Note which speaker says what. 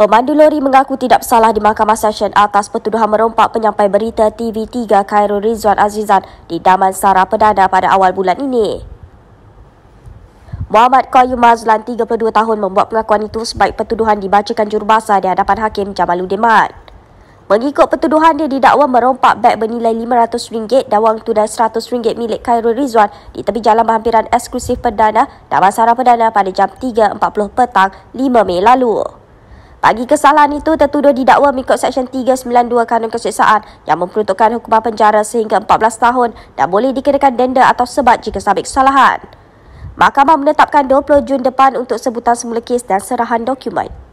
Speaker 1: Pemandu lori mengaku tidak bersalah di Mahkamah Session atas pertuduhan merompak penyampai berita TV3 Cairo Rizwan Azizan di Daman Sara Perdana pada awal bulan ini. Muhammad Qayyum Mazlan, 32 tahun, membuat pengakuan itu sebaik pertuduhan dibacakan jurubasa di hadapan Hakim Jamaluddin Mat. Mengikut pertuduhan, dia didakwa merompak beg bernilai RM500 dan wang tunai RM100 milik Khairul Rizwan di tepi jalan berhampiran eksklusif perdana Damansara Perdana pada jam 3.40 petang 5 Mei lalu. Bagi kesalahan itu, tertuduh didakwa mengikut Seksyen 392 Kanun Keseksaan yang memperuntukkan hukuman penjara sehingga 14 tahun dan boleh dikenakan denda atau sebat jika sabit kesalahan. Mahkamah menetapkan 20 Jun depan untuk sebutan semula kes dan serahan dokumen.